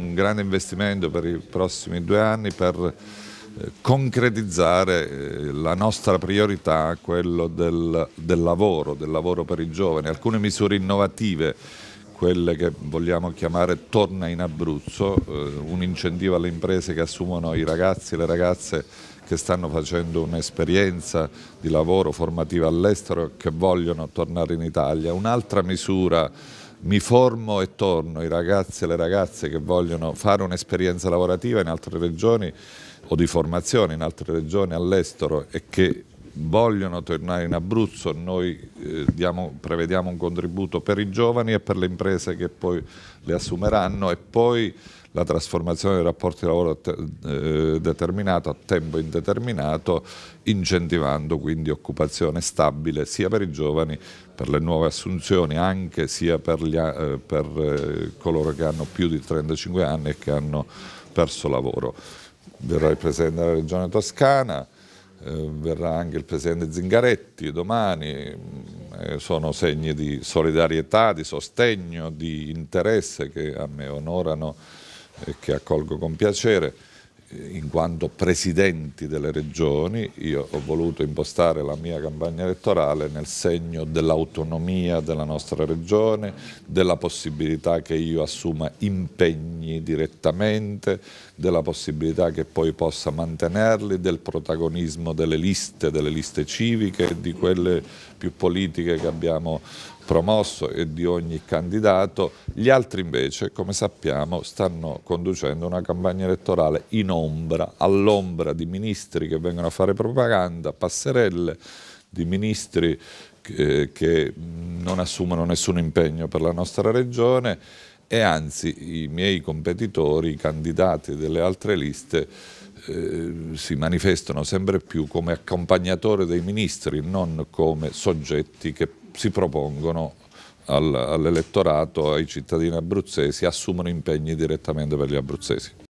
Un grande investimento per i prossimi due anni per eh, concretizzare eh, la nostra priorità, quello del, del, lavoro, del lavoro per i giovani, alcune misure innovative, quelle che vogliamo chiamare Torna in Abruzzo, eh, un incentivo alle imprese che assumono i ragazzi e le ragazze che stanno facendo un'esperienza di lavoro formativa all'estero e che vogliono tornare in Italia. Un'altra misura mi formo e torno, i ragazzi e le ragazze che vogliono fare un'esperienza lavorativa in altre regioni o di formazione in altre regioni all'estero e che vogliono tornare in Abruzzo, noi eh, diamo, prevediamo un contributo per i giovani e per le imprese che poi le assumeranno e poi la trasformazione dei rapporti di lavoro te, eh, determinato a tempo indeterminato, incentivando quindi occupazione stabile sia per i giovani, per le nuove assunzioni, anche sia per, gli, eh, per eh, coloro che hanno più di 35 anni e che hanno perso lavoro. Verrà il Presidente della Regione Toscana, eh, verrà anche il presidente Zingaretti domani, mm, eh, sono segni di solidarietà, di sostegno, di interesse che a me onorano e che accolgo con piacere in quanto presidenti delle regioni, io ho voluto impostare la mia campagna elettorale nel segno dell'autonomia della nostra regione, della possibilità che io assuma impegni direttamente, della possibilità che poi possa mantenerli, del protagonismo delle liste, delle liste civiche e di quelle più politiche che abbiamo promosso e di ogni candidato. Gli altri invece, come sappiamo, stanno conducendo una campagna elettorale in ombra, all'ombra di ministri che vengono a fare propaganda, passerelle di ministri che, eh, che non assumono nessun impegno per la nostra regione e anzi i miei competitori, i candidati delle altre liste, eh, si manifestano sempre più come accompagnatori dei ministri, non come soggetti che si propongono all'elettorato, ai cittadini abruzzesi, assumono impegni direttamente per gli abruzzesi.